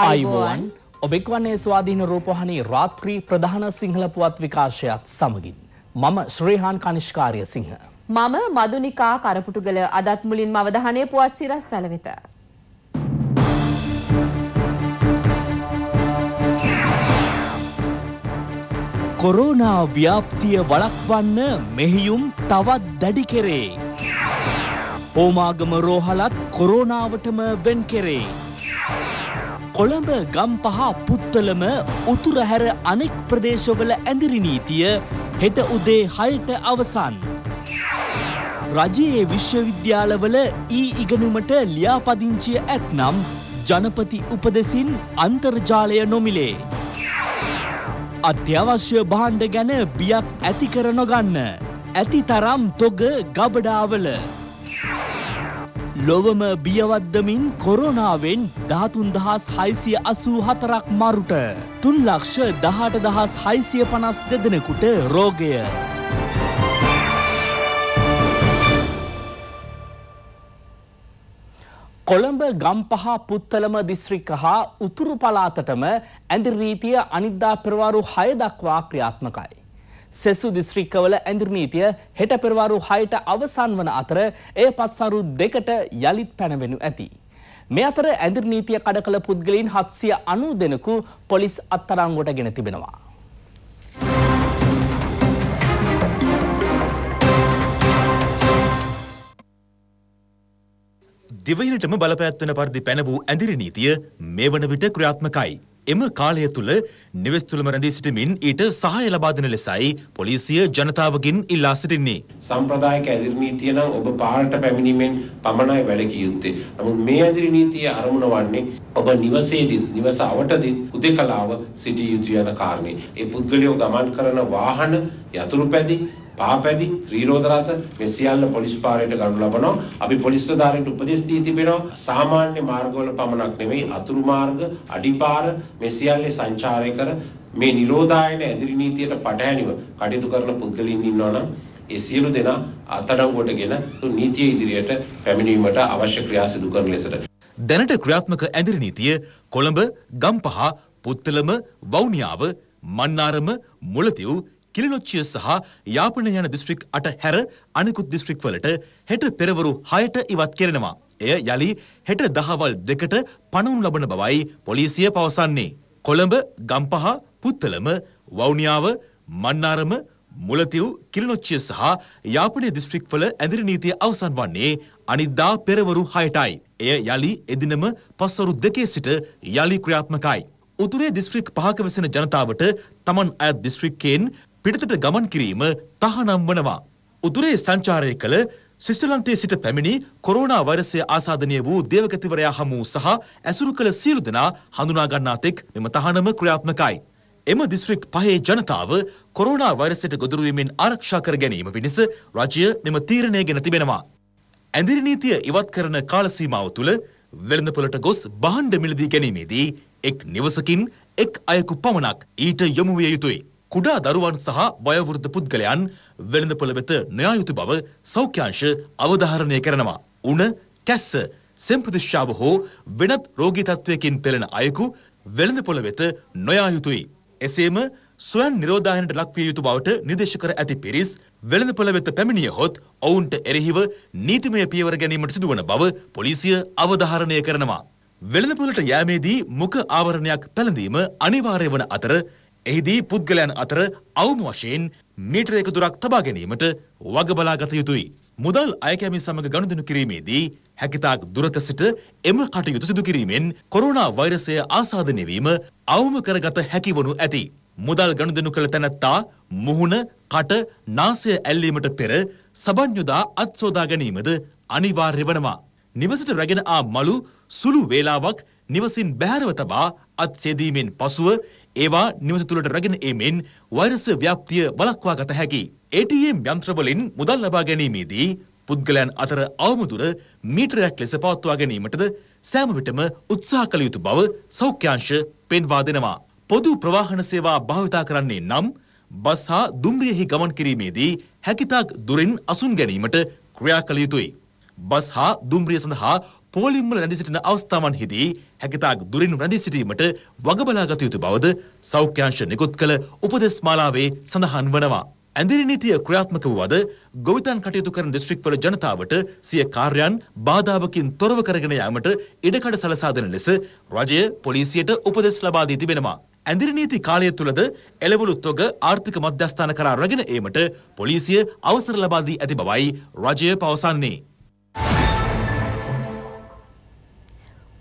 අයිබෝවන් ඔබෙක් වන්නේ ස්වාධීන රූපහණී රාත්‍රී ප්‍රධාන සිංහල පුවත් විකාශයත් සමගින්. මම ශ්‍රීහාන් කනිෂ්කාරය සිංහ. මම මදුනිකා කරපුටුගල අදත් මුලින් මවදහනය පුවත් සිරස් සැලවිත. කොරෝනා ව්‍යාප්තිය වලක්වන්න මෙහියුම් තවත් දැඩි කෙරේ. හෝමාගම රෝහලත් කොරෝනාවටම වෙන් කෙරේ. කොළඹ ගම්පහ පුත්තලම උතුරහැර අනෙක් ප්‍රදේශවල ඇඳිරි නීතිය හෙට උදේ හයට අවසන්. රජයේ විශ්වවිද්‍යාලවල ඊ ඉගෙනුමට ලියාපදිංචිය ඇත්නම් ජනපති උපදෙසින් අන්තර්ජාලය නොමිලේ. අත්‍යවශ්‍ය භාණ්ඩ ගැන බියක් ඇති කර නොගන්න. ඇති තරම් තොග ගබඩාවල. ලොවම බියවද්දමින් කොරෝනාවෙන් දහතුන් දහස් හයිසිය අසූ හතරක් මරුට. තුන් ලක්ෂ දහට දහස් හයිසිය පනස් දෙදෙනෙකුට රෝගය. කොළඹ ගම්පහ පුත්තලම දිස්ත්‍රික්ක හා උතුරු පලාතටම ඇඳිරීතිය අනිද්දා පෙරවාරු හය දක්වා ක්‍රියාත්මකයි. සෙසු දිස්ත්‍රික්කවල ඇඳුරු නීතිය හෙට පෙරවරු 6ට අවසන් වන අතර එය පස්වරු දෙකට යලිත් පැනවෙනු ඇති. මේ අතර ඇඳුරු නීතිය කඩ කළ පුද්ගලයන් 790 දෙනෙකු පොලිස් අත්අඩංගුවටගෙන තිබෙනවා. දිවයිනටම බලපෑත්වන පරිදි පැන වූ ඇඳිරි නීතිය මේ වන විට ක්‍රියාත්මකයි. එම කාලය තුළ නිවෙස් තුළම රැඳී සිටමින් ඊට සහාය ලබා දෙන ලෙසයි පොලිසිය ජනතාවගෙන් ඉල්ලා සිටින්නේ. සම්ප්‍රදායික ඇදිරි නීතිය නම් ඔබ පහළට පැමිණීමෙන් පමණයි වැඩ කිය යුත්තේ. නමුත් මේ ඇදිරි නීතිය අරමුණ වන්නේ ඔබ නිවසේදීත් නිවස අවටදීත් උදේකලාව සිටිය යුතු යන කාරණේ. ඒ පුද්ගලයෝ ගමන් කරන වාහන යතුරු පැදි පාපැදි, ත්‍රිරෝධරත මේ සියල්ල පොලිස් පාරයට ගනු ලබනවා. අපි පොලිස් ප්‍රධානීන්ට උපදෙස් දී තිබෙනවා. සාමාන්‍ය මාර්ගවල පමණක් නෙවෙයි අතුරු මාර්ග, අඩිපාර මේ සියල්ලේ සංචාරය කර මේ නිරෝධායන ඇදිරි නීතියට පටහැනිව කටයුතු කරන පුද්ගලින් ඉන්නවා නම් ඒ සියලු දෙනා අත්අඩංගුවටගෙන නීතිය ඉදිරියට පැමිණීමට අවශ්‍ය ක්‍රියා සිදු කරන ලෙසට දැනට ක්‍රියාත්මක ඇඳිරි නීතිය කොළඹ, ගම්පහ, පුත්තලම, වවුනියාව, මන්නාරම, මුලතිව් කිලිනොච්චිය සහ යාපනය යන දිස්ත්‍රික් අට හැර අනිකුත් දිස්ත්‍රික්වලට හෙට පෙරවරු හයට ඉවත් කෙරෙනවා. එය යළි හෙට දහවල් දෙකට පණුම් ලබන බවයි පොලිසිය පවසන්නේ. කොළඹ ගම්පහ පුත්තලම වෞනියාව මන්නාරම මුලතිව් කිලිනොච්චිය සහ යාපනය දිස්ත්‍රික්වල ඇදිරි නීතිය අවසන් වන්නේ අනිද්දා පෙරවරු හයටයි. එය යළි එදිනම පස්වරු දෙකේ සිට යළි ක්‍රියාත්මකයි. උතුරේ දිස්ත්‍රික් පහක වෙසෙන ජනතාවට තමන් අයත් දිස්ත්‍රික්කයෙන් පිටතට ගමන් කිරීම තහනම් වනවා. උතුරේ සංචාරය කළ ශිෂ්ටලන්තයේ සිට පැමිණි කොරෝනා වෛරසය ආසාධනය වූ දේවගතිවරයා හමු සහ ඇසුරු කළ සියලු දෙනා හඳුනා ගන්නා තෙක් මෙම තහනම ක්‍රියාත්මකයි. එම දිස්ත්‍රික් පහේ ජනතාව කොරෝනා වෛරසයට ගොදුරු වීමෙන් ආරක්ෂා කර ගැනීම පිණිස රජය මෙම තීරණය ගෙන තිබෙනවා. ඇඳිරි නීතිය ඉවත් කරන කාල සීමාව තුළ වෙළඳපොළට ගොස් භාණ්ඩ මිලදී ගැනීමේදී එක් නිවසකින් එක් අයෙකු පමණක් ඊට යොමු විය යුතුයි. කුඩා දරුවන් සහ වයවෘද්ධ පුද්ගලයන් වෙළඳපොළ වෙත නොයා යුතු බව සෞඛ්‍යාංශ අවධාරණය කරනවා. උණ, කැස්ස, සෙම්පතිශ්‍යාව හෝ වෙනත් රෝගී තත්ත්වයකින් පෙළෙන අයෙකු වෙළඳපොළ වෙත නොයා යුතුයි. එසේම සොයන් නිරෝධායනට ලක්විය යුතු බවට නිර්දේශ කර ඇති පිරිස් වෙළඳපොළ වෙත පැමිණිය හොත් ඔවුන්ට එරෙහිව නීතිමය පියවර ගැනීමට සිදුවන බව පොලිසිය අවධාරණය කරනවා. වෙළඳපොළට යෑමේදී මුඛ ආවරණයක් පැළඳීම අනිවාර්ය වන අතර එහිදී පුද්ගලයන් අතර අවම වශයෙන් මීටර එක දුරක් තබා ගැනීමට වග බලාගත යුතුයි. මුදල් අයකැමි සමග ගනුදෙනු කිරීමේදී හැකිතාක් දුරක සිට එම කටයුතු සිදු කිරීමෙන් කොරෝනා වෛරසය ආසාදනය වීම අවම කරගත හැකිවනු ඇති. මුදල් ගනුදෙනු කළ තැනැත්තා මුහුණ කට නාසය ඇල්ලීමට පෙර සබන්යුදා අත්සෝදා ගැනීමද අනිවාර්ය වනවා. නිවසට රැගෙන ආ මලු සුළු වේලාවක් නිවසින් බැහැරව තබා අත්සේදීමෙන් පසුව ඒවා නිවස තුළට රැගෙන ඒමෙන් වෛරස ව්‍යාප්තිය වළක්වා ගත හැකි. ATM යන්ත්‍රවලින් මුදල් ලබා ගැනීමේදී පුද්ගලයන් අතර අවමුදුර මීටරයක් ලෙස පවත්වා ගැනීමටද සෑම විටම උත්සාහ කළ යුතු බව සෞඛ්‍යාංශ පෙන්වා දෙනවා. පොදු ප්‍රවාහන සේවා භාවිතා කරන්නේ නම් බස් හා දුම්රියෙහි ගමන් කිරීමේදී හැකිතාක් දුරින් අසුන් ගැනීමට ක්‍රියා කළ යුතුයි. බස් හා දුම්රිය සඳහා පෝලිම්වල රැඳී සිටින අවස්ථාවන්හිදී හැකිතාක් දුරින් රැඳී සිටීමට වගබලාගත යුතු බවද සෞඛ්‍යංශ නිකුත් කළ උපදෙස්මාලාවේ සඳහන් වනවා. ඇඳිරි නීතිය ක්‍රියාත්මක වූවද ගොවිතැන් කටයුතු කරන දිස්ත්‍රික්වල ජනතාවට සිය කාර්යයන් බාධාවකින් තොරව කරගෙන යාමට ඉඩකඩ සලසා දෙන ලෙස රජය පොලිසියට උපදෙස් ලබා දී තිබෙනවා. ඇඳිරි නීති කාලය තුළද එළවලු තොග ආර්ථික මධ්‍යස්ථාන කරා රැගෙන ඒමට පොලිසිය අවසර ලබා දී ඇති බවයි රජය පවසන්නේ.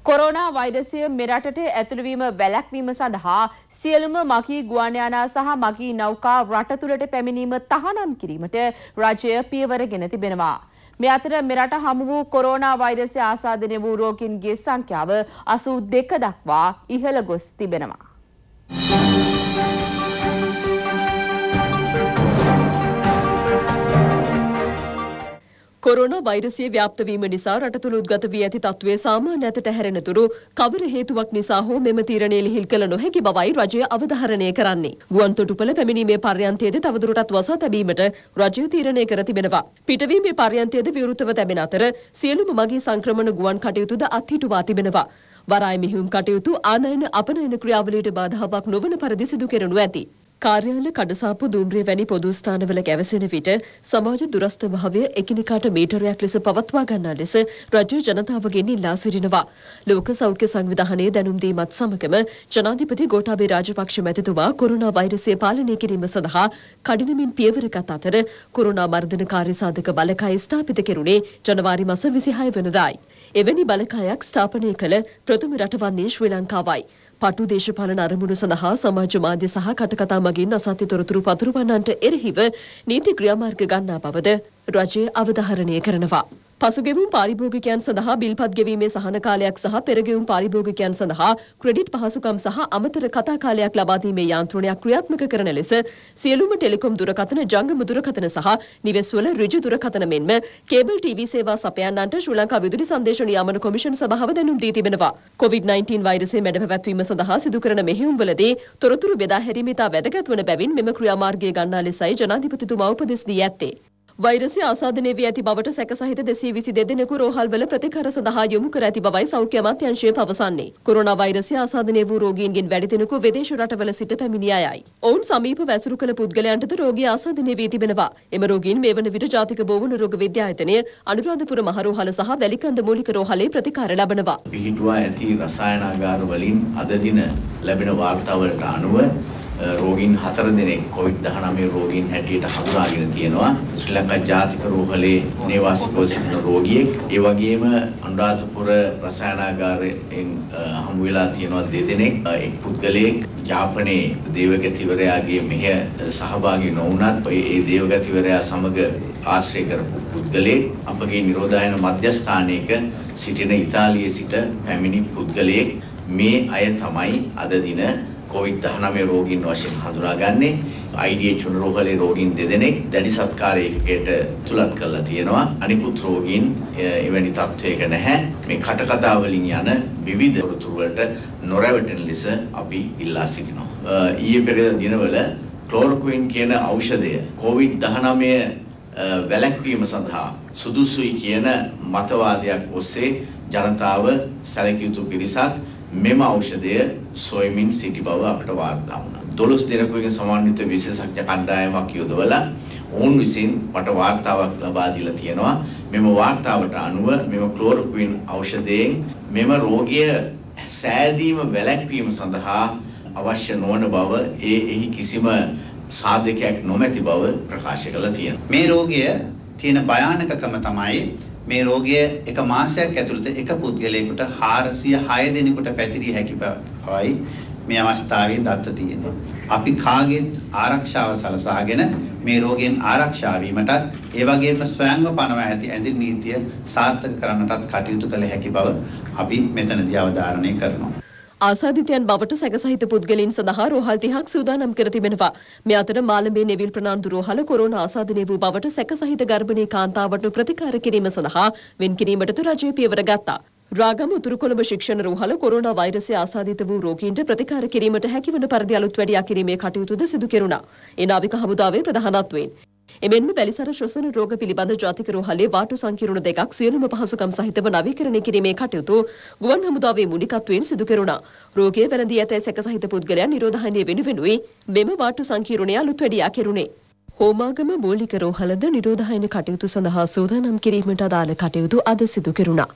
කොරෝනා වෛරසය මෙරටට ඇතුළුවීම වැළැක්වීම සඳහා සියලුම මකී ගුවන්යානා සහ මකී නෞකා රට තුළට පැමිණීම තහනම් කිරීමට රජය පියවරගෙන තිබෙනවා. මේ අතර මෙරට හමු වූ කොරෝනා වෛරසය ආසාදනය වූ රෝගීන්ගේ සංඛ්‍යාව 82 දක්වා ඉහළ ගොස් තිබෙනවා. කොරෝනා වෛරසය ව්‍යාප්ත වීම නිසා රට තුළ උද්ගත වී ඇති තත්ත්වය සාමාන්‍ය අතට හැරෙනතුරු කවර හේතුවක් නිසා හෝ මෙම තීරණය ලිහිල් කළ නොහැකි බවයි රජය අවධාරණය කරන්නේ. ගුවන්තොටුපළ පැමිණීමේ පර්යන්තයේද තවදුරටත් වසා තැබීමට රජය තීරණය කර තිබෙනවා. පිටවීමේ පර්යන්තයේද විවෘතව තැබෙන අතර සියලුම මගේ සංක්‍රමණ ගුවන් කටයුතුද අත්හිටුවා තිබෙනවා. වරාය මෙහිුම් කටයුතු ආනයන අපනයන ක්‍රියාවලියට බාධාවක් නොවන පරිදි සිදු කෙරෙනු ඇති. කාර්යාල කඩසාප්පු දුම්රිය වැනි පොදු ස්ථානවල ගැවසෙන විට සමාජ දුරස්ථ භාවය එකිනෙකාට මීටරයක් ලෙස පවත්වා ගන්නා ලෙස රජය ජනතාවගෙන් ඉල්ලා සිටිනවා. ලෝක සෞඛ්‍ය සංවිධානයේ දැනුම් දීමත් සමගම ජනාධිපති ගෝඨාභය රාජපක්ෂ මැතිතුමා කොරෝනා වෛරසය පාලනය කිරීම සඳහා කඩිනමින් පියවරගත් අතර කොරෝනා මර්ධන කාර්ය සාධක බලකය ස්ථාපිත කෙරුණේ ජනවාරි මස 26 වෙනිදායි. එවැනි බලකායක් ස්ථාපනය කළ ප්‍රථම රට වන්නේ ශ්‍රී ලංකාවයි. පටු දේශපාලන අරමුණු සඳහා සමාජ මාධ්‍ය සහ කටකතා මගින් අසත්‍ය තොරතුරු පතුරවන්නන්ට එරෙහිව නීති ක්‍රියාමාර්ග ගන්නා බවද රජය අවධාරණය කරනවා. පසුගෙවුම් පාරිභෝගිකයන් සඳහා බිල්පත් ගෙවීමේ සහන කාලයක් සහ පෙරගෙවුම් පාරිභෝගිකයන් සඳහා ක්‍රෙඩිට් පහසුකම් සහ අමතර කතා කාලයක් ලබා දීමේ යාන්ත්‍රණයක් ක්‍රියාත්මක කරන ලෙස සියලුම ටෙලිකොම් දුරකථන ජංගම දුරකථන සහ නිවෙස්වල ඍජු දුරකථන මෙන්ම කේබල් ටීවී සේවා සපයන්නන්ට ශ්‍රී ලංකා විදුලි සංදේශ නියාමන කොමිෂන් සභාව දැනුම් දී තිබෙනවා. COVID-19 වෛරසය මැඩ පැවැත්වීම සඳහා සිදු කරන මෙහෙයුම්වලදී තොරතුරු බෙදා හැරීම ඉතා වැදගත් වන බැවින් මෙම ක්‍රියාමාර්ගය ගන්නා ලෙසයි ජනාධිපතිතුමා උපදෙස් දී ඇත්තේ. වෛරසය ආසාදනය වී ඇති බවට සැක සහිත දෙසී විසි දෙදෙනෙකු රෝහල්වල ප්‍රතිකර සඳහා යොමු කර ඇති බවයි සෞඛ්‍ය අමාත්‍යංශය පවසන්නේ. කොරෝනා වෛරසය ආසාදනය වූ රෝගීන්ගෙන් වැඩි දෙනෙකු විදේශ රටවල සිට පැමිණිය අයයි. ඔවුන් සමීප වැසුරු කළ පුද්ගලයන්ටද රෝගී ආසාදනය වී තිබෙනවා. එම රෝගීන් මේ වන විට ජාතික බෝවන රෝග විද්‍යායතනය අනුරාධපුර මහරෝහල සහ වැලිකන්ද මූලික රෝහලේ ප්‍රතිකාර ලබනවා. පිහිටුවා ඇති රසායනාගාර වලින් අද දින ලැබෙන වාර්තාවලට අනුව රෝගීන් 4 දෙනෙක් COVID-19 රෝගීන් හැටියට හඳුනාගෙන තියෙනවා. ශ්‍රී ලංකා ජාතික රෝහලේ නේවාසිකව සිටින රෝගියෙක්. ඒ වගේම අනුරාධපුර රසායනාගාරයෙන් හමු වෙලා තියෙනවා දෙදෙනෙක්. එක් පුද්ගලයෙක් යාපනයේ දේවගතිවරයාගේ මෙහෙ සහභාගී නොවුනත් ඒ දේවගතිවරයා සමග ආශ්‍රය කරපු පුද්ගලයෙක් අපගේ නිරෝධායන මධ්‍යස්ථානයක සිටින ඉතාලියේ සිට පැමිණි පුද්ගලයෙක් මේ අය තමයි අද දින කොවිඩ්-19 රෝගීන් වශයෙන් හඳුනාගන්නේ IDH උණුරුහලේ රෝගීන් දෙදෙනෙක් දැඩි සත්කාරයකට තුලත් කරලා තියෙනවා අනිකුත් රෝගීන් එවැනි තත්වයක නැහැ මේ කටකතා වලින් යන විවිධ තොරතුරු වලට නොරැවටෙන ලෙස අපි ඉල්ලා සිටිනවා ඊයේ පෙර දිනවල ක්ලෝරොක්වින් කියන ඖෂධය කොවිඩ්-19 වැළැක්වීම සඳහා සුදුසුයි කියන මතවාදයක් ඔස්සේ ජනතාව සැලකිය යුතු පිරිසක් මෙම ඖෂධය සොයමින් සිටි බව අපට වාර්තා වුණා. 12 දෙනෙකුගේ සමන්විත විශේෂඥ කණ්ඩායමක් යොදවලා ඔවුන් විසින් මට වාර්තාවක් ලබා දීලා තියෙනවා. මෙම වාර්තාවට අනුව මෙම ක්ලෝරොක්වින් ඖෂධයෙන් මෙම රෝගිය සෑදීම වැළැක්වීම සඳහා අවශ්‍ය නොවන බව ඒ එහි කිසිම සාධකයක් නොමැති බව ප්‍රකාශ කළා තියෙනවා. මේ රෝගය තියෙන භයානකකම තමයි මේ රෝගය එක මාසයක් ඇතුළත එක පුද්ගලයෙකුට 406 දෙනෙකුට පැතිරිය හැකි බවයි මේ අවස්ථාවේ දත්ත තියෙනවා. අපි කාගෙත් ආරක්ෂාව සලසාගෙන මේ රෝගයෙන් ආරක්ෂා වීමටත් ඒ වගේම ස්වයංව පනවා ඇති ඇඳින් නීතිය සාර්ථක කරන්නටත් කටයුතු කළ හැකි බව අපි මෙතනදී අවධාරණය කරනවා. ආසාධිතයන් බවට සැකසහිත පුද්ගලින් සඳහා රෝහල් තිහක් සූදානම් කර තිබෙනවා. මේ අතර මාලඹේ නෙවිල් ප්‍රනාන්දු රෝහල කොරෝනා ආසාදනය වූ බවට සැකසහිත ගර්භණී කාන්තාවට ප්‍රතිකාර කිරීම සඳහා වෙන් කිරීමටද රජය පියවර ගත්තා. රාගම උතුරු කොළඹ ශික්ෂණ රෝහල කොරෝනා වෛරසය ආසාදිත වූ රෝගීන්ට ප්‍රතිකාර කිරීමට හැකිවන පරිදි අලුත් වැඩියා කිරීමේ කටයුතුද සිදු කෙරුණා. ඒ නාවික හමුදාවේ ප්‍රධානත්වයෙන් එමෙන්ම වැලිසර ශ්වසන රෝග පිළිබඳ ජාතික රෝහලේ වාටු සංකීර්ණ දෙකක් සියලුම පහසුකම් සහිතව නවීකරණය කිරීමේ කටයුතු ගුවන් හමුදාවේ මුනිකත්වයෙන් සිදු කෙරුණා. රෝගයේ වැළඳී ඇත සැක සහිත පුද්ගලයන් නිරෝධහණය වෙනුවෙනුයි මෙම වාටු සංකීර්ණය අලුත් වැඩියා කෙරුණේ. හෝමාගම මූලික රෝහලද නිරෝධහයන කටයුතු සඳහා සූදානම් කිරීමට අදාළ කටයුතු අද සිදු කෙරුණා.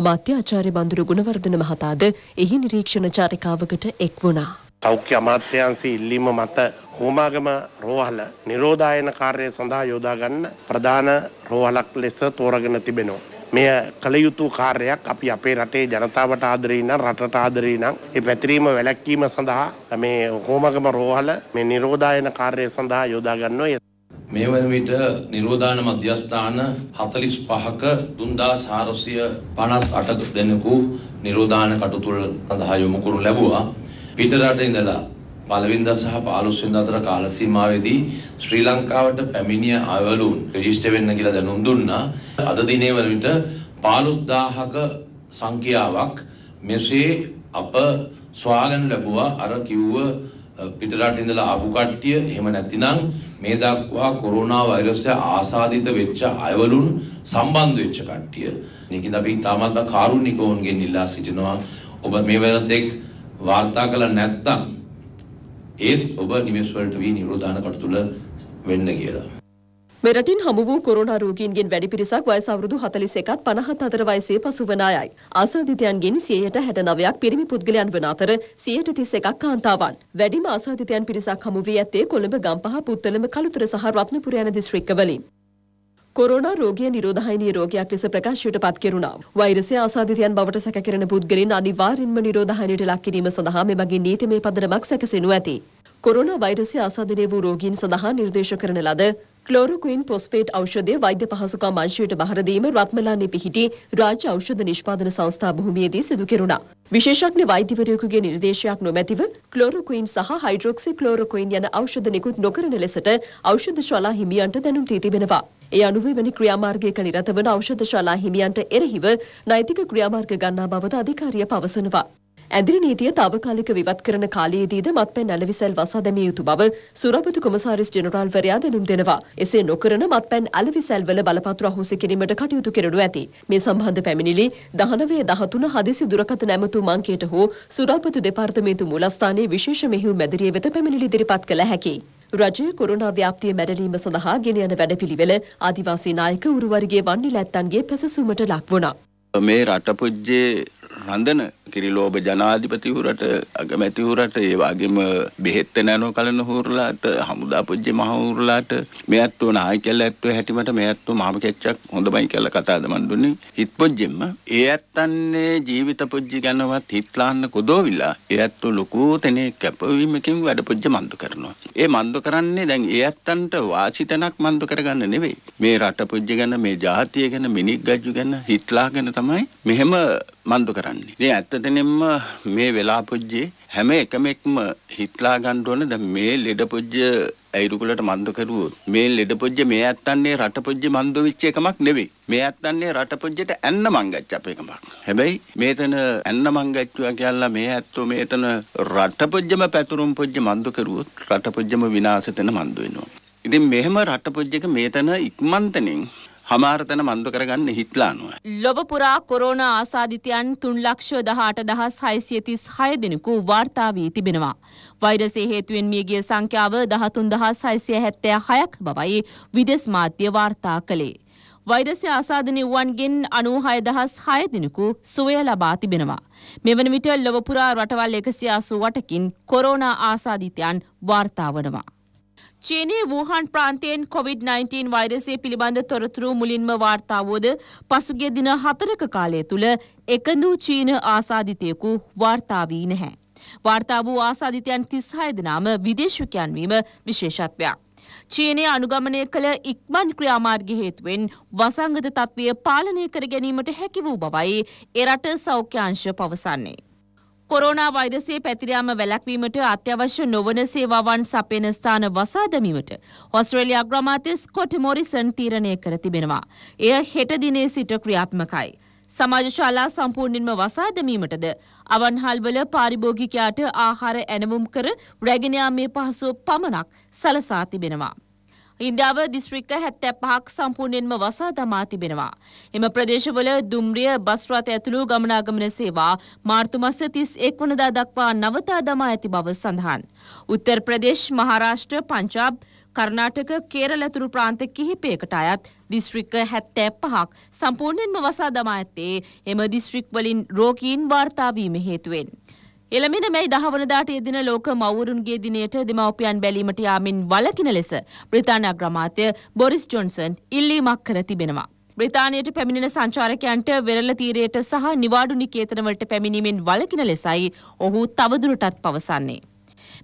අමාත්‍ය ආචාර්ය බඳුරු ගුණවර්ධන මහතාද එහි නිරීක්ෂණ චාරිකාවකට එක් වුණා. සෞඛ්‍ය අමාත්‍යංශයේ ඉල්ලීම මත හෝමාගම රෝහල නිරෝධායන කාර්යය සඳහා යොදා ගන්න ප්‍රධාන රෝහලක් ලෙස තෝරගෙන තිබෙනවා. මෙය කළ යුතු කාර්යයක් අපි අපේ රටේ ජනතාවට ආදරේ නම් රටට ආදරේ නම් ඒ පැතිරීම වැළැක්වීම සඳහා මේ හෝමාගම රෝහල මේ නිරෝධායන කාර්යය සඳහා යොදා ගන්නවා. මේ වන විට නිරෝධාන මධ්‍යස්ථාන 45ක 2458 දෙනෙකු නිරෝධාන කටයුතු සඳහා යොමු කරු ලැබුවා. පිටරට ඉඳලා පළවෙනිදා සහ 15 වෙනිදා අතර කාල සීමාවේදී ශ්‍රී ලංකාවට පැමිණිය අයවලුන් රෙජිස්ටර් වෙන්න කියලා දැනුම් දුන්නා. අද දිනේ වන විට 15000ක සංඛ්‍යාවක් මෙසේ අප සොයාගෙන ලැබුවා අර කිව්ව පිටරට ඉඳලා ආපු කට්ටිය එහෙම නැතිනම් මේ දක්වා කොරෝනා වෛරසය ආසාදිත වෙච්ච අයවලුන් සම්බන්ධ වෙච්ච කට්ටිය. මේකින් අපි තාමත් කාරුණිකවුන්ගෙන් ඉල්ලා සිටිනවා. ඔබ මේ වෙනතෙක් වාර්තා කළ නැත්තම් ඒත් ඔබ නිවෙස්වලට වී නිරෝධානකට තුළ වෙන්න කියලා. මෙරටින් හමු වූ කොරෝනා රෝගීන්ගෙන් වැඩි පිරිසක් වයස අවුරුදු 41ත් 57 අතර වයසේ පසුවන අයයි. ආසාදිතයන්ගෙන් 169ක් පිරිමි පුද්ගලයන් වන අතර 131ක් කාන්තාවන්. වැඩිම ආසාදිතයන් පිරිසක් හමු වී ඇත්තේ කොළඹ ගම්පහ පුත්තලම කළුතර සහ රත්නපුර යන දිස්ත්‍රික්කවලින්. කොරෝනා රෝගය නිරෝධායනීය රෝගයක් ලෙස ප්‍රකාශයට පත් කෙරුණා. වෛරසය ආසාදිතයන් බවට සැකකරන පුද්ගලයන් අනිවාර්යෙන්ම නිරෝධායනයට ලක් කිරීම සඳහා මෙමගින් නීතිමය පදනමක් සැකසෙනු ඇති. කොරෝනා වෛරසය ආසාදිතය වූ රෝගීන් සඳහා නිර්දේශ කරන ලද ක්ලෝරොකුයින් පොස්පේට් ඖෂධය වෛද්‍ය පහසුකම් අංශයට බහරදීම රත්මලානේ පිහිටි රාජ්‍ය ඖෂධ නිෂ්පාදන සංස්ථා භූමියේදී සිදු කෙරුණා. විශේෂඥ වෛද්‍යවරයෙකුගේ නිර්දේශයක් නොමැතිව ක්ලෝරොකුයින් සහ හයිඩ්‍රොක්සි ක්ලෝරොකුයින් යන ඖෂධ නිකුත් නොකරන ලෙසට ඖෂධ ශාලා හිමියන්ට දැනුම් දී තිබෙනවා. ඒ අනුව එවැනි ක්‍රියාමාර්ගයක නිරත වන ඖෂධ ශාලා හිමියන්ට එරෙහිව නෛතික ක්‍රියාමාර්ග ගන්නා බවද අධිකාරිය පවසනවා. ඇදිරි නීතිය తాවකාලික විවත් කරන කාලයේදීද මත්පැන් අලෙවිසැල් වසා දැමිය යුතු බව සුරාබතු කොමසාරිස් ජෙනරාල්වරයා දැනුම් දෙනවා. එසේ නොකරන මත්පැන් අලෙවිසැල්වල බලපත්‍ර අහෝසි කිරීමට කටයුතු කරනු ඇති. මේ සම්බන්ධ පැමිණිලි 1913 හදිසි දුරකථන ඇමතුම් අංකයට හෝ සුරාබතු දෙපාර්තමේන්තු මූලස්ථානයේ විශේෂ මෙහෙයුම් මැදිරිය වෙත පැමිණිලි ඉදිරිපත් කළ හැකියි. රජයේ කොරුණා ව්‍යාප්තිය මැඩලීම සඳහා ගෙන යන වැඩපිළිවෙල ආදිවාසී නායක උරුවර්ගයේ වන්නිලැත්තන්ගේ පැසසුමට ලක් වුණා. මේ රටපුජ්ජේ රඳන කිරිලෝභ ජනාධිපතිවරට අගමැතිවරට ඒ වගේම බෙහෙත් නැනෝ කලන හූරලාට හමුදා පුජ්‍ය මහවුරලාට මේ ඇත්තෝ නායකයල ඇත්තෝ හැටිමට මේ ඇත්තෝ මාම කෙච්චක් හොඳමයි කියලා කතාද මන් දුන්නේ හිත පුජ්‍යෙම ඒ ඇත්තන්නේ ජීවිත පුජ්‍ය ගැනවත් හිතලාන්න කොදෝවිලා ඒ ඇත්තෝ ලොකු තැනේ කැපවීමකින් වැඩ පුජ්‍ය මන්දු කරනවා ඒ මන්දු කරන්නේ දැන් ඒ ඇත්තන්ට වාසිතනක් මන්දු කරගන්න නෙවෙයි මේ රට පුජ්‍ය ගැන මේ ජාතිය ගැන මිනික් ගජ්ජු ගැන හිතලා ගැන තමයි මෙහෙම මන්දු කරන්නේ. ඉතින් ඇත්ත ඇත්තටනෙම්ම මේ වෙලාපුජ්ජේ හැම එකමෙක්ම හිටලා ගන්න ඕන දැන් මේ ලෙඩපොජ්ජ ඇයිරුකුලට මන්ද කරුවොත් මේ ලෙඩපොජ්ජ මේ ඇත්තන්නේ රටපොජ්ජ මන්ද වෙච්ච එකමක් නෙවෙයි. මේ ඇත්තන්නේ රටපොජ්ජට ඇන්න මංගච්ච අපේ එකමක්. හැබැයි මේතන ඇන්න මංගච්චුවා කියලා මේ ඇත්තෝ මේතන රටපොජ්ජම පැතුරුම් පොජ්ජ මන්ද කරුවොත් රටපොජ්ජම විනාශ වෙන මන්ද වෙනවා. ඉතින් මෙහෙම රටපොජ්ජ එක මේතන ඉක්මන්තනින් හමාර තැන මන්ද කරගන්න හිටලානුව. ලොව පුරා කොරෝණ ආසාධිතයන් තුන් ලක්ෂ දහට දහස් හයිසියතිස් හය දෙනෙකු වාර්තාාවී තිබෙනවා. වෛරසේ හේතුවෙන් මියගිය සංඛ්‍යාව දහතුන් දහස් හයිසිය හැත්තෑ හයක් බවයි විදෙස් මාධ්‍ය වාර්තා කළේ. වෛරසය ආසාධනය වුවන්ගෙන් අනූහය දහස් හය දෙනෙකු සුවය ලබා තිබෙනවා. මෙවන විට ලොවපුරා රටවල් එකසියාසු වටකින් කොරෝණ ආසාධිතයන් වාර්තාාවනවා. චීනයේ වූහන් ප්‍රාන්තයෙන් කොවිD-19 වෛරසය පිළිබඳ තොරතුරු මුලින්ම වාර්තාාවෝද පසුගේ දින හතරක කාලය තුළ එකඳූ චීන ආසාධිතයකු වාර්තාාවී නැහැ. වාර්තා වූ ආසාධිතයන් තිස්හය දෙනාම විදේශකයන්වීම විශේෂත්වයක්. චීනය අනුගමනය කළ ඉක්මන් ක්‍රියාමාර්ග හේතුවෙන් වසංගත තත්ත්වය පාලනය කර ගැනීමට හැකි වූ බවයි එරට සෞඛ්‍යංශ පවසන්නේ. කොරෝනා වෛරසයේ පැතිර යාම වැළැක්වීමට අත්‍යවශ්‍ය නොවන සේවාවන් සපයන ස්ථාන වසා දැමීමට ඔස්ට්‍රේලියා අග්‍රාමාත්‍ය ස්කොට් මොරිසන් තීරණය කර තිබෙනවා. එය හෙට දිනේ සිට ක්‍රියාත්මකයි. සමාජ ශාලා සම්පූර්ණයෙන්ම වසා දැමීමටද අවන්හල්වල පාරිභෝගිකයාට ආහාර ඇනවුම් කර රැගෙන යාමේ පහසුව පමණක් සලසා තිබෙනවා. ඉන්දියාව දිස්ත්‍රික්ක හැත්තැ පහක් සම්පූර්ණයෙන්ම වසා දමා තිබෙනවා. එම ප්‍රදේශවල දුම්රිය බස්රථ ඇතුළු ගමනාගමන සේවා මාර්තුමස්ස තිස් එක් වනදා දක්වා නවතා දමා ඇති බව සඳහන්. උත්තර ප්‍රදේශ් මහාරාෂ්ට්‍ර පංචාබ් කර්ණාටක කේරලතුරු ප්‍රාන්ත කිහිපයකට අයත් දිස්ත්‍රික්ක හැත්තෑ පහක් සම්පූර්ණයෙන්ම වසා දමා ඇත්තේ එම දිස්ත්‍රික් වලින් රෝකීන් වාර්තාවීම හේතුවෙන්. එළමෙන මැයි දහවනදාට යෙදින ලෝක මවුරුන්ගේ දිනයට දෙමව්පියන් බැලීමට යාමෙන් වලකින ලෙස බ්‍රිතාන්‍ය අග්‍රාමාත්‍ය බොරිස් ජොන්සන් ඉල්ලීමක් කර තිබෙනවා. බ්‍රිතාන්‍යයට පැමිණෙන සංචාරකයන්ට වෙරළ තීරයට සහ නිවාඩු නිකේතන වලට පැමිණීමෙන් වලකින ලෙසයි ඔහු තවදුරටත් පවසන්නේ.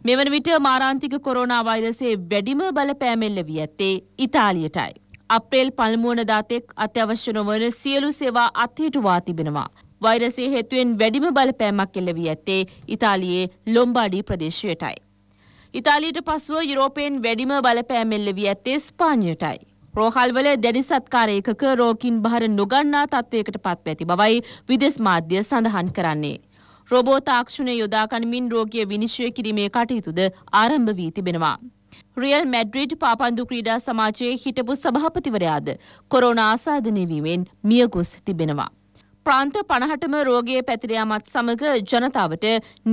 මෙවන විට මාරාන්තික කොරෝනා වෛරසයේ වැඩිම බලපෑමෙල්ල වී ඇත්තේ ඉතාලියටයි. අප්‍රේල් පළමුවන දාතෙක් අත්‍යවශ්‍ය නොවන සියලු සේවා අත්හිටුවා තිබෙනවා. වෛරසය හේතුවෙන් වැඩිම බලපෑමක් එල්ල වී ඇත්තේ ඉතාලියේ ලොම්බාඩි ප්‍රදේශයටයි. ඉතාලියට පසුව යුරෝපයෙන් වැඩිම බලපෑම එල්ල වී ඇත්තේ ස්පාඤ්ඤයටයි. රෝහල්වල දැඩි සත්කාර ඒකක රෝගීන් බහර නොගන්නා තත්වයකට පත්ව ඇති බවයි විදේශ මාධ්‍ය සඳහන් කරන්නේ. රොබෝ තාක්ෂණය යොදා ගනිමින් රෝගිය විනිශ්චය කිරීමේ කටයුතුද ආරම්භ වී තිබෙනවා. රියල් මැඩ්‍රිඩ් පාපන්දු ක්‍රීඩා සමාජයේ හිටපු සභාපතිවරයාද කොරෝනා ආසාදනය වීමෙන් මියගොස් තිබෙනවා. ප්‍රාන්ත 50ටම රෝගයේ පැතිර යාමත් සමග ජනතාවට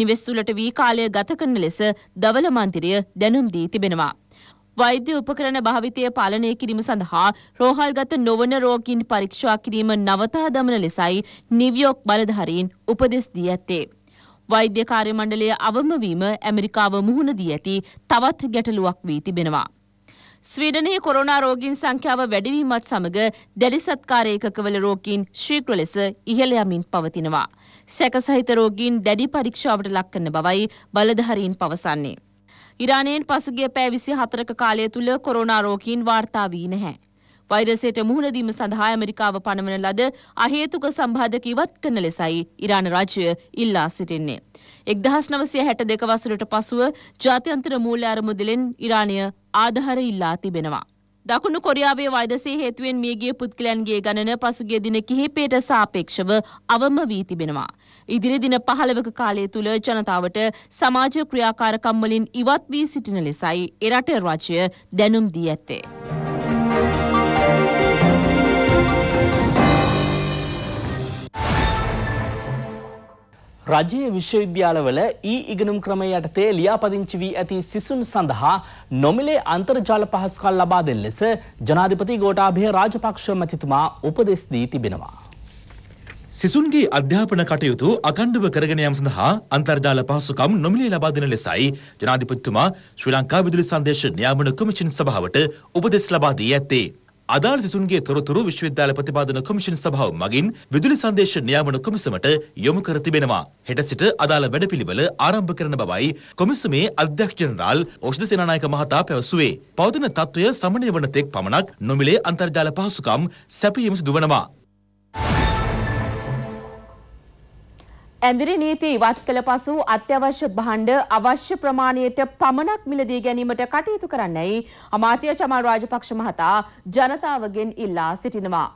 නිවෙස්වලට වී කාලය ගත කරන ලෙස දවල මන්ත්‍රිය දැනුම් දී තිබෙනවා. වෛද්‍ය උපකරණ භාවිතය පාලනය කිරීම සඳහා රෝහල්ගත නොවන රෝගීන් පරීක්ෂා කිරීම නවතා දමන ලෙසයි නිව්යෝක් බලධාරීන් උපදෙස් දී ඇත්තේ. වෛද්‍ය කාර්ය මණ්ඩලය අවම වීම ඇමරිකාව මුහුණ දී ඇති තවත් ගැටලුවක් වී තිබෙනවා. ස්වීඩනයේ කොරෝනා රෝගීන් සංඛ්‍යාව වැඩිවීමත් සමග දැඩි සත්කාර ඒකකවල රෝගීන් ශීඝ්‍ර ලෙස ඉහළ යමින් පවතිනවා. සැකසහිත රෝගීන් දැඩි පරීක්ෂාවට ලක් කරන බවයි බලධාරීන් පවසන්නේ. ඉරානයෙන් පසුගිය පැය 24ක කාලය තුල කොරෝනා රෝගීන් වාර්තා වී නැහැ. වෛරසයට මුහුණ දීම සඳහා ඇමරිකාව පනවන ලද අහේතුක සම්බාධක ඉවත් කරන ලෙසයි ඉරාන රාජ්‍යය ඉල්ලා සිටින්නේ. 1962 වසරට පසුව ජාත්‍යන්තර මූල්‍ය අරමුදලෙන් ඉරානය ආධාර ඉල්ලා තිබෙනවා. දකුණු කොරියාවේ වෛදසේ හේතුවෙන් මියගිය පුද්ගලයන්ගේ ගණන පසුගිය දින කිහිපයට සාපේක්ෂව අවම වී තිබෙනවා. ඉදිරි දින 15ක කාලය තුල ජනතාවට සමාජ ක්‍රියාකාරකම් වලින් ඉවත් වී සිටින ලෙසයි එරට රාජ්‍ය දැනුම් දී ඇත්තේ. රජයේ විශ්වවිද්‍යාලවල ඊ ඉගෙනුම් ක්‍රමය යටතේ ලියාපදිංචි වී ඇති සිසුන් සඳහා නොමිලේ අන්තර්ජාල පහසුකම් ලබා දෙන ලෙස ජනාධිපති ගෝඨාභය රාජපක්ෂ මැතිතුමා උපදෙස් දී තිබෙනවා. සිසුන්ගේ අධ්‍යාපන කටයුතු අකණ්ඩව කරගෙන යාම සඳහා අන්තර්ජාල පහසුකම් නොමිලේ ලබා දෙන ලෙසයි ජනාධිපතිතුමා ශ්‍රී ලංකා විදුලි සංදේශ නියාමන කොමිෂන් සභාවට උපදෙස් ලබා දී ඇත්තේ. අදාළ සිසුන්ගේ තොරතුරු විශ්වවිද්‍යාල ප්‍රතිපාදන කොමිෂන් සභාව මගින් විදුලි සංදේශ නියාමන කොමිසමට යොමු කර තිබෙනවා. හෙට සිට අදාළ වැඩපිළිවෙල ආරම්භ කරන බවයි කොමිසමේ අධ්‍යක්ෂ ජනරාල් ඖෂධ සේනානායක මහතා පැවසුවේ. පවතින තත්ත්වය සමනය වන තෙක් පමණක් නොමිලේ අන්තර්ජාල පහසුකම් සැපයීම සිදුවනවා. ඇඳිරි නීතිය ඉවත් කළ පසු අත්‍යවශ්‍ය භාණ්ඩ අවශ්‍ය ප්‍රමාණයට පමණක් මිලදී ගැනීමට කටයුතු කරන්නයි අමාත්‍ය චමල් රාජපක්ෂ මහතා ජනතාවගෙන් ඉල්ලා සිටිනවා.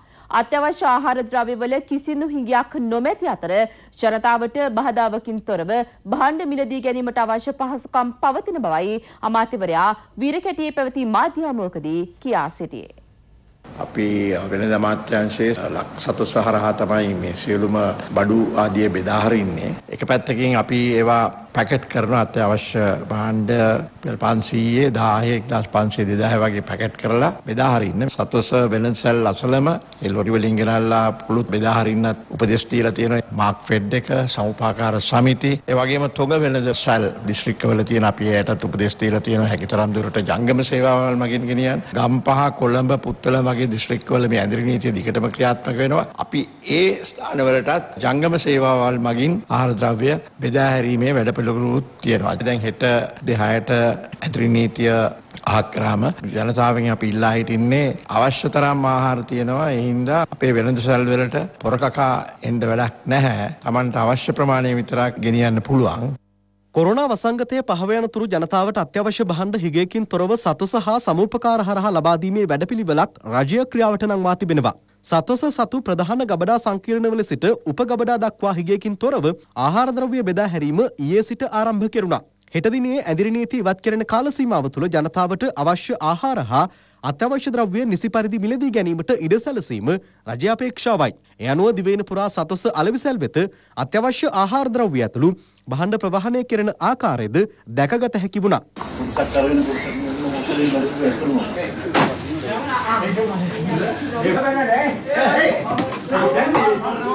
අත්‍යවශ්‍ය ආහාර ද්‍රව්‍යවල කිසිදු හිඟයක් නොමැති අතර ජනතාවට බාධාවකින් තොරව භාණ්ඩ මිලදී ගැනීමට අවශ්‍ය පහසුකම් පවතින බවයි අමාත්‍යවරයා වීරකැටියේ පැවති මාධ්‍ය හමුවකදී කියා සිටියේ. අපි වෙළඳ අමාත්‍යංශයේ ලක්සතු සහරහා තමයි මේ සියලුම බඩු ආදිය බෙදා හරින්නේ. එක පැත්තකින් අපි ඒවා පැකට් කරන අත්‍යවශ්‍ය භාණ්ඩ 500 10 1500 2000 වගේ පැකට් කරලා බෙදා හරින්න. සතොස වෙළඳ සැල් අසලම ඒ ලොරි වලින් ගෙනල්ලා පුළුත් බෙදා හරින්නත් උපදෙස් දීලා තියෙන මාක් ෆෙඩ් එක සමුපාකාර සමිති ඒ වගේම තොග වෙළඳ සැල් දිස්ත්‍රික්කවල තියෙන අපි ඒටත් උපදෙස් දීලා තියෙන හැකිතරම් දුරට ජංගම සේවාවල් මගින් ගෙනියන්න. ගම්පහ කොළඹ පුත්තල මගින් වගේ දිස්ත්‍රික්වල මේ ඇඳිරි නීතිය දිගටම ක්‍රියාත්මක වෙනවා. අපි ඒ ස්ථානවලටත් ජංගම සේවාවල් මගින් ආහාර ද්‍රව්‍ය බෙදා හැරීමේ වැඩපිළිවෙලුත් තියෙනවා. දැන් හෙට 10ට ඇඳිරි නීතිය ආක්‍රාම ජනතාවෙන් අපි ඉල්ලා හිටින්නේ අවශ්‍ය තරම් ආහාර තියෙනවා ඒ හින්දා අපේ වෙළඳසැල් වලට පොරකකා එන්න වැඩක් නැහැ. Tamanට අවශ්‍ය ප්‍රමාණය විතරක් ගෙනියන්න පුළුවන්. කොරෝනා වසංගතය පහවයන තුරු ජනතාවට අත්‍යවශ්‍ය බහන්ඩ හිගයකින් තොරව සතුස හා සමූපකාර හරහා ලබාදීමේ වැඩපිළිවෙලක් රජය ක්‍රියාවට නංවා තිබෙනවා. සතොස සතු ප්‍රධාන ගබඩා සංකීර්ණවල සිට උපගබඩා දක්වා හිගයකින් තොරව ආහාරද්‍රව්‍ය බෙදා හැරීම ඊයේ සිට ආරම්භ කෙරුණා. හෙටදිනේ ඇදිරිනීති ඉවත් කරන කාලසීමාව තුළ ජනතාවට අවශ්‍ය ආහාර හා අත්‍යවශ්‍ය ද්‍රව්‍ය නිසි පරිදි මිලදී ගැනීමට ඉඩ සැලසීම රජය අපේක්ෂාවයි. ඒ අනුව දිවයින පුරා සතොස් අලවිසැල් වෙත අත්‍යවශ්‍ය ආහාර ද්‍රව්‍ය ඇතුළු භාණ්ඩ ප්‍රවාහනය කෙරෙන ආකාරයද දැකගත හැකි වුණා. ඒ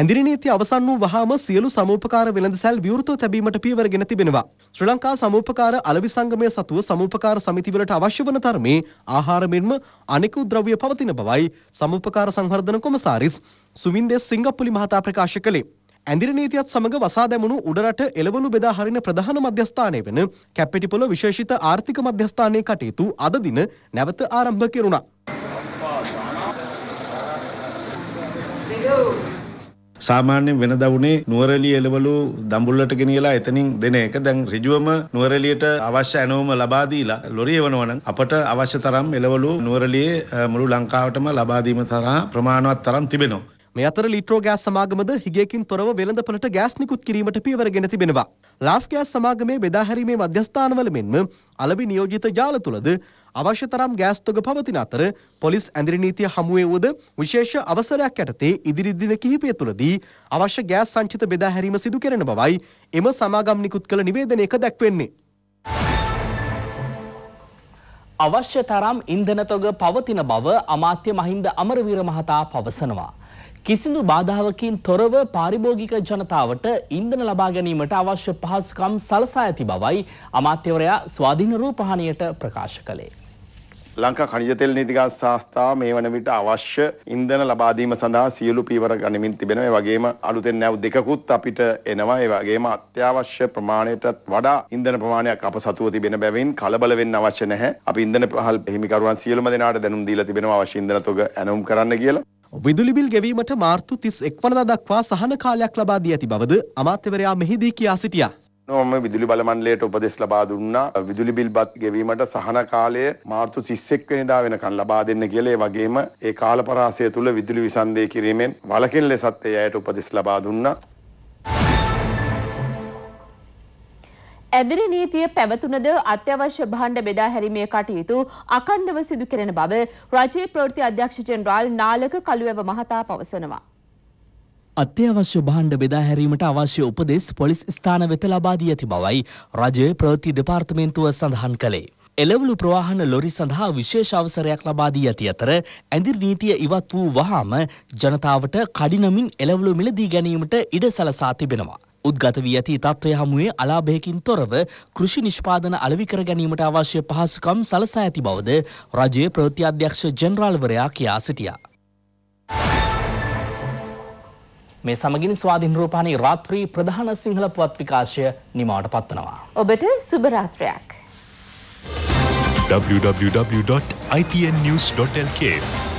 ඇඳිරි නීති අවසන් වූ වහාම සියලු සමූපකාර වෙළඳසැල් විවෘතව තැබීමට පියවරගෙන තිබෙනවා. ශ්‍රී ලංකා සමූපකාර අලවි සංගමය සතුව සමූපකාර සමිතිවලට අවශ්‍ය වන තරමේ ආහාර මෙන්ම අනෙකු ද්‍රව්‍ය පවතින බවයි සමූපකාර සංවර්ධන කොමසාරිස් සුවින්දෙස් සිංගප්පුලි මහතා ප්‍රකාශ කළේ. ඇඳිරි නීතියත් සමඟ වසා දැමුණු උඩරට එළවලු බෙදා හරින ප්‍රධාන මධ්‍යස්ථානය වෙන කැප්පෙටිපොළ විශේෂිත ආර්ථික මධ්‍යස්ථානයේ කටයුතු අද දින නැවත ආරම්භ කෙරුණා. සාමාන්‍යයෙන් වෙන දවුනේ නුවරලිය එළවලු දඹුල්ලට ගෙනියලා එතනින් දෙන එක දැන් ඍජුවම නුවරලියට අවශ්‍ය ඇනෝම ලබා දීලා ලොරිය එවනවනම් අපට අවශ්‍ය තරම් එළවලු නුවරලියේ මුළු ලංකාවටම ලබා දීම තරහා ප්‍රමාණවත් තරම් තිබෙනවා. මේ අතර ලිට්‍රෝ ගෑස් සමාගමද හිගයකින් තොරව වෙළඳපළට ගෑස් නිකුත් කිරීමට පියවර ගෙන තිබෙනවා. ලාෆ් ගෑස් සමාගමේ බෙදාහැරීමේ මධ්‍යස්ථානවල මෙන්ම අලවි නියෝජිත ජාල තුළද අවශ්‍ය තරම් ගෑස් තොග පවතින අතර පොලිස් ඇඳිරි නීතිය හමුවේ වුවද විශේෂ අවසරයක් යටතේ ඉදිරි දින කිහිපය තුළදී අවශ්‍ය ගෑස් සංචිත බෙදා හැරීම සිදු කෙරෙන බවයි එම සමාගම් නිකුත් කළ නිවේදනයක දැක්වෙන්නේ. අවශ්‍ය තරම් ඉන්ධනතොග පවතින බව අමාත්‍ය මහින්ද අමරවීර මහතා පවසනවා. කිසිදු බාධාවකින් තොරව පාරිභෝගික ජනතාවට ඉන්ධන ලබා ගැනීමට අවශ්‍ය පහසුකම් සලසා ඇති බවයි අමාත්‍යවරයා ස්වාධීන රූපහණියට ප්‍රකාශ කළේ. ලංකා කනිජ තෙල් නීතිගත් සංස්ථාව මේ වන විට අවශ්‍ය ඉන්ධන ලබා දීම සඳහා සියලු පීවර ගනිමින් තිබෙනවා. ඒ වගේම අලුතෙන් නැව් දෙකකුත් අපිට එනවා. ඒ වගේම අත්‍යවශ්‍ය ප්‍රමාණයටත් වඩා ඉන්ධන ප්‍රමාණයක් අප සතුව තිබෙන බැවින් කලබල වෙන්න අවශ්‍ය නැහැ. අපි ඉන්ධන පහල් හිමිකරුවන් සියලුම දෙනාට දැනුම් දීලා තිබෙනවා අවශ්‍ය ඉන්ධන තොග ඇනුම් කරන්න කියලා. විදුලිබිල් ගෙවීමට මාර්තු තිස් එක්වනදා දක්වා සහන කාලයක් ලබා දී ඇති බවද අමාත්‍යවරයා මෙහිදී කියා සිටියා. මම විදුලි බල මණ්ඩලයට උපදෙස් ලබා දුන්නා විදුලි බිල් බත් ගෙවීමට සහන කාලය මාර්තු 31 වෙනිදා වෙනකන් ලබා දෙන්න කියලා ඒ වගේම ඒ කාලපරාසය තුල විදුලි විසන්දේ කිරීමෙන් වළකින ලෙසත් ඒ අයට උපදෙස් ලබා දුන්නා. ඇදිරි නීතිය පැවතුනද අත්‍යවශ්‍ය භාණ්ඩ බෙදා හැරීමේ කටයුතු අකණ්ඩව සිදු කෙරෙන බව රජයේ ප්‍රවෘත්ති අධ්‍යක්ෂ ජෙනරාල් නාලක කළුවැව මහතා පවසනවා. අත්‍යවශ්‍ය භාණ්ඩ බෙදා හැරීමට අවශ්‍ය උපදෙස් පොලිස් ස්ථාන වෙත ලබා දී ඇති බවයි රජය ප්‍රවෘත්ති දෙපාර්තමේන්තුව සඳහන් කළේ. එළවලු ප්‍රවාහන ලොරි සඳහා විශේෂ අවසරයක් ලබා දී ඇති අතර ඇඳිර් නීතිය ඉවත් වූ වහාම ජනතාවට කඩිනමින් එළවලු මිලදී ගැනීමට ඉඩ සලසා තිබෙනවා. උද්ගත වී ඇති තත්ත්වය හමුවේ අලාභයකින් තොරව කෘෂි නිෂ්පාදන අලෙවි කර ගැනීමට අවශ්‍ය පහසුකම් සලසා ඇති බවද රජයේ ප්‍රවෘත්ති අධ්‍යක්ෂ ජෙනරාල්වරයා කියා සිටියා. මේ සමගින් ස්වාධීන් රූපහානි රාත්‍රී ප්‍රධාන සිංහල පුවත් විකාශය නිමවට පත්වනවා. ඔබට සුබ රාත්‍රයක්. www.itnnews.lk